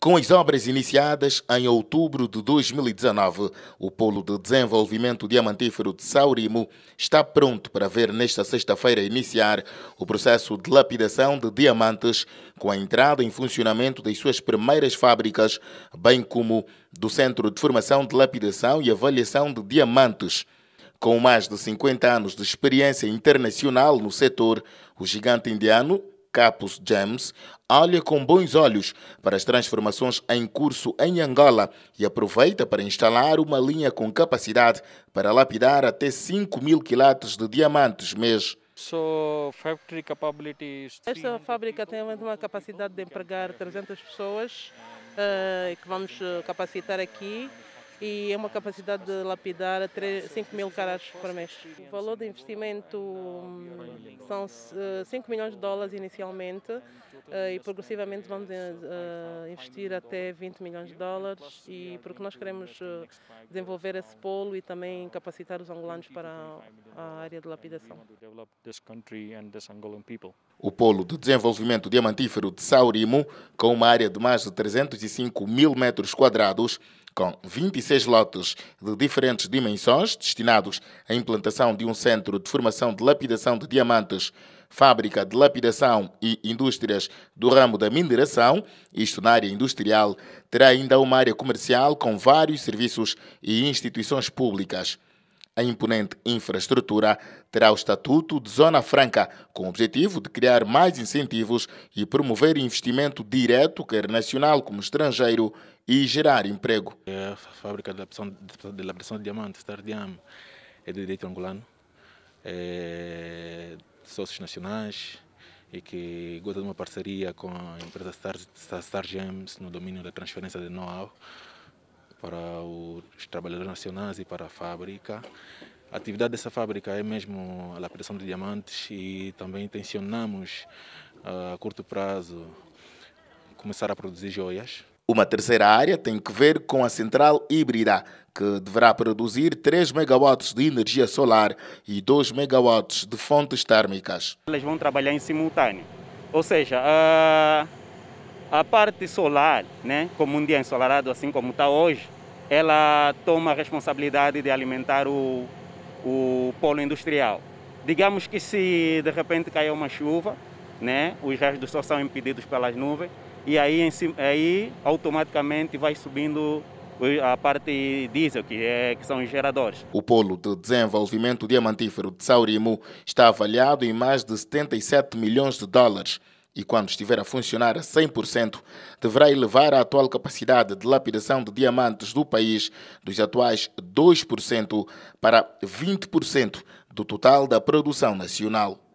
Com as obras iniciadas em outubro de 2019, o Polo de Desenvolvimento Diamantífero de Saurimo está pronto para ver nesta sexta-feira iniciar o processo de lapidação de diamantes com a entrada em funcionamento das suas primeiras fábricas, bem como do Centro de Formação de Lapidação e Avaliação de Diamantes. Com mais de 50 anos de experiência internacional no setor, o gigante indiano Capus James, olha com bons olhos para as transformações em curso em Angola e aproveita para instalar uma linha com capacidade para lapidar até 5 mil quilates de diamantes mês. Esta fábrica tem uma capacidade de empregar 300 pessoas eh, que vamos eh, capacitar aqui e é uma capacidade de lapidar 3, 5 mil caras por mês. O valor do investimento hum, são 5 eh, milhões de dólares inicialmente eh, e progressivamente vamos eh, investir até 20 milhões de dólares e porque nós queremos desenvolver esse polo e também capacitar os angolanos para a área de lapidação. O Polo de Desenvolvimento Diamantífero de Saurimo, com uma área de mais de 305 mil metros quadrados, com 26 lotes de diferentes dimensões destinados à implantação de um centro de formação de lapidação de diamantes, fábrica de lapidação e indústrias do ramo da mineração, isto na área industrial, terá ainda uma área comercial com vários serviços e instituições públicas. A imponente infraestrutura terá o estatuto de Zona Franca, com o objetivo de criar mais incentivos e promover investimento direto, quer nacional como estrangeiro, e gerar emprego. É a fábrica de elaboração de, diamantes, Tardiam, é do direito angolano, é sócios nacionais e que goza de uma parceria com a empresa Star Star no domínio da transferência de know-how para os trabalhadores nacionais e para a fábrica. A atividade dessa fábrica é mesmo a lapidação de diamantes e também intencionamos, ah, a curto prazo, começar a produzir joias. Uma terceira área tem que ver com a central híbrida, que deverá produzir 3 megawatts de energia solar e 2 megawatts de fontes térmicas. Elas vão trabalhar em simultâneo, ou seja, a ah, a parte solar, né, como um dia ensolarado, assim como está hoje, ela toma a responsabilidade de alimentar o, o polo industrial. Digamos que se de repente cair uma chuva, né, os restos do sol são impedidos pelas nuvens e aí, em, aí automaticamente vai subindo a parte diesel, que, é, que são os geradores. O polo de desenvolvimento diamantífero de Saurimo está avaliado em mais de 77 milhões de dólares e, quando estiver a funcionar a 100%, deverá elevar a atual capacidade de lapidação de diamantes do país dos atuais 2% para 20% do total da produção nacional.